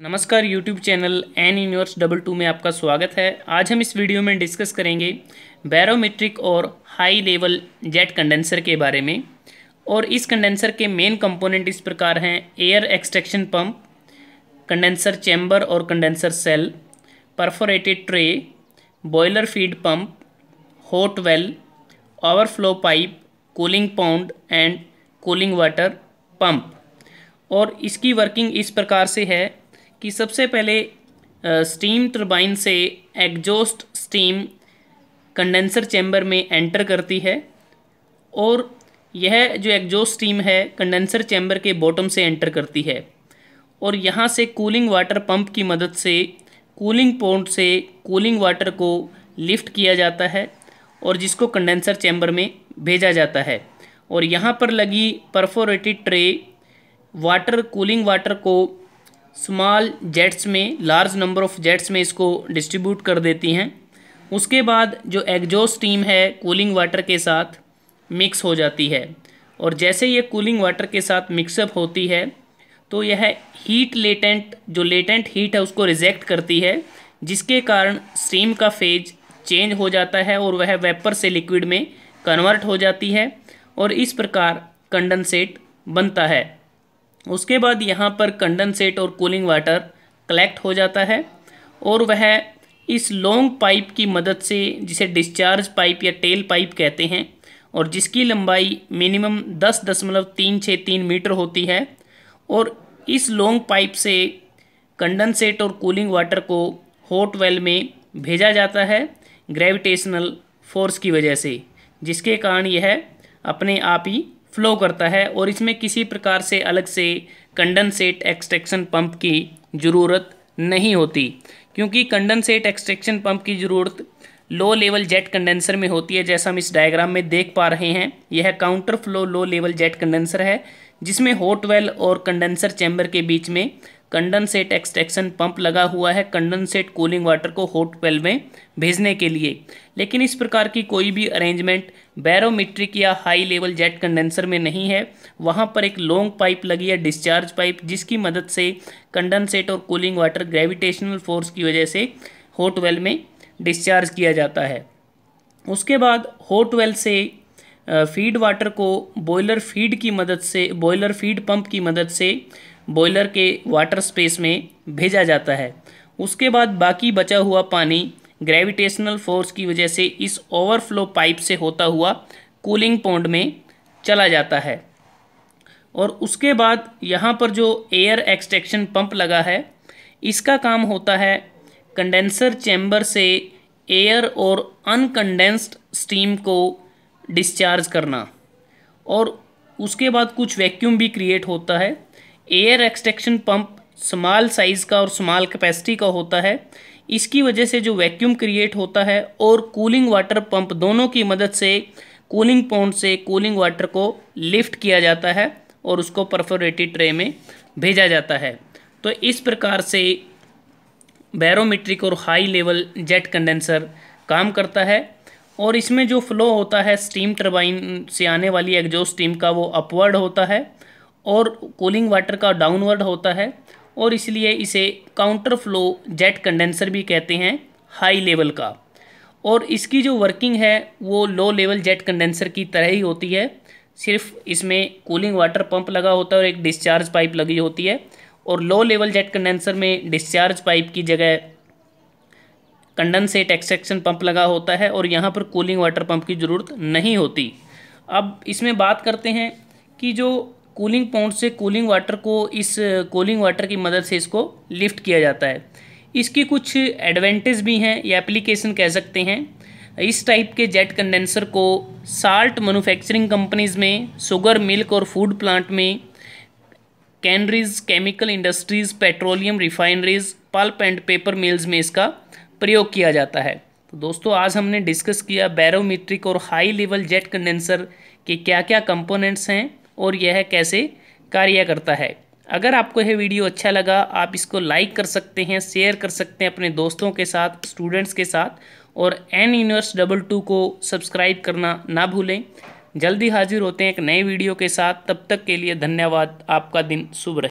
नमस्कार YouTube channel N universe double two में आपका स्वागत है आज हम इस वीडियो में डिस्कस करेंगे बैरोमेट्रिक और हाई लेवल जेट कंडेंसर के बारे में और इस कंडेंसर के मेन कंपोनेंट इस प्रकार हैं air extraction pump condenser chamber और condenser shell perforated tray boiler feed pump hot well overflow pipe cooling pond and cooling water pump और इसकी वर्किंग इस प्रकार से है कि सबसे पहले स्टीम टरबाइन से एग्जॉस्ट स्टीम कंडेंसर चैम्बर में एंटर करती है और यह जो एग्जॉस्ट स्टीम है कंडेंसर चैम्बर के बॉटम से एंटर करती है और यहाँ से कूलिंग वाटर पंप की मदद से कूलिंग पॉइंट से कूलिंग वाटर को लिफ्ट किया जाता है और जिसको कंडेंसर चैम्बर में भेजा जाता है और यहाँ पर लगी perforated tray water cooling water को स्मॉल जेट्स में लार्ज नंबर ऑफ जेट्स में इसको डिस्ट्रीब्यूट कर देती हैं उसके बाद जो एग्जॉस्ट स्टीम है कूलिंग वाटर के साथ मिक्स हो जाती है और जैसे ये कूलिंग वाटर के साथ मिक्सअप होती है तो यह हीट लेटेंट जो लेटेंट हीट है उसको रिजेक्ट करती है जिसके कारण स्टीम का फेज चेंज हो जाता है और वह वेपर से लिक्विड में कन्वर्ट हो जाती है और इस प्रकार कंडेंसेट बनता है उसके बाद यहाँ पर कंडेंसेट और कूलिंग वाटर कलेक्ट हो जाता है और वह इस लॉन्ग पाइप की मदद से जिसे डिस्चार्ज पाइप या टेल पाइप कहते हैं और जिसकी लंबाई मिनिमम दस दशमलव तीन छः तीन मीटर होती है और इस लॉन्ग पाइप से कंडेंसेट और कूलिंग वाटर को हॉट वेल में भेजा जाता है ग्रेविटेशनल फोर्स की वजह से जिसके कारण यह अपने आप ही फ्लो करता है और इसमें किसी प्रकार से अलग से कंडनसेट एक्सट्रैक्शन पंप की ज़रूरत नहीं होती क्योंकि कंडनसेट एक्सट्रैक्शन पंप की ज़रूरत लो लेवल जेट कंडेंसर में होती है जैसा हम इस डायग्राम में देख पा रहे हैं यह counter flow low level jet condenser है जिसमें हॉट वेल और कंडेंसर चैम्बर के बीच में कंडनसेट एक्सट्रैक्शन पंप लगा हुआ है कंडनसेट कूलिंग वाटर को हॉट वेल में भेजने के लिए लेकिन इस प्रकार की कोई भी अरेंजमेंट बैरोमीट्रिक या हाई लेवल जेट कंडेंसर में नहीं है वहाँ पर एक लॉन्ग पाइप लगी है डिस्चार्ज पाइप जिसकी मदद से कंडनसेट और कूलिंग वाटर ग्रेविटेशनल फोर्स की वजह से हॉट वेल में डिस्चार्ज किया जाता है उसके बाद होट वेल से फीड वाटर को बॉयलर फीड की मदद से बॉयलर फीड पंप की मदद से बॉयलर के वाटर स्पेस में भेजा जाता है उसके बाद बाकी बचा हुआ पानी ग्रेविटेशनल फोर्स की वजह से इस ओवरफ्लो पाइप से होता हुआ कूलिंग पॉन्ड में चला जाता है और उसके बाद यहाँ पर जो एयर एक्सट्रैक्शन पंप लगा है इसका काम होता है कंडेंसर चैम्बर से एयर और अनकंडेंस्ड स्टीम को डिस्चार्ज करना और उसके बाद कुछ वैक्यूम भी क्रिएट होता है air extraction pump small size का और स्मॉल कैपेसिटी का होता है इसकी वजह से जो वैक्यूम क्रिएट होता है और कूलिंग वाटर पंप दोनों की मदद से कूलिंग पॉइंट से कूलिंग वाटर को लिफ्ट किया जाता है और उसको परफोरेटेड ट्रे में भेजा जाता है तो इस प्रकार से बैरोमीट्रिक और हाई लेवल जेट कंडेंसर काम करता है और इसमें जो फ्लो होता है स्टीम टरबाइन से आने वाली एग्जो स्टीम का वो अपवर्ड होता है और कूलिंग वाटर का डाउनवर्ड होता है और इसलिए इसे काउंटर फ्लो जेट कंडेंसर भी कहते हैं हाई लेवल का और इसकी जो वर्किंग है वो लो लेवल जेट कंडेंसर की तरह ही होती है सिर्फ इसमें कूलिंग वाटर पंप लगा होता है और एक डिस्चार्ज पाइप लगी होती है और लो लेवल जेट कंडेंसर में डिस्चार्ज पाइप की जगह कंडेंसेट एक्सट्रैक्शन पंप लगा होता है और यहाँ पर कूलिंग वाटर पंप की ज़रूरत नहीं होती अब इसमें बात करते हैं कि जो कूलिंग पॉइंट से कूलिंग वाटर को इस कूलिंग वाटर की मदद से इसको लिफ्ट किया जाता है इसकी कुछ एडवांटेज भी हैं या एप्लीकेशन कह सकते हैं इस टाइप के जेट कंडेंसर को साल्ट मैनुफैक्चरिंग कंपनीज़ में शुगर मिल्क और फूड प्लांट में canneries chemical industries petroleum refineries pulp and paper mills में इसका प्रयोग किया जाता है तो दोस्तों आज हमने डिस्कस किया बैरोमीट्रिक और हाई लेवल जेट कंडेंसर के क्या क्या कंपोनेंट्स हैं और यह कैसे कार्य करता है अगर आपको यह वीडियो अच्छा लगा आप इसको लाइक कर सकते हैं शेयर कर सकते हैं अपने दोस्तों के साथ स्टूडेंट्स के साथ और एन यूनिवर्स डबल टू को सब्सक्राइब करना ना भूलें जल्दी हाजिर होते हैं एक नए वीडियो के साथ तब तक के लिए धन्यवाद आपका दिन शुभ रहे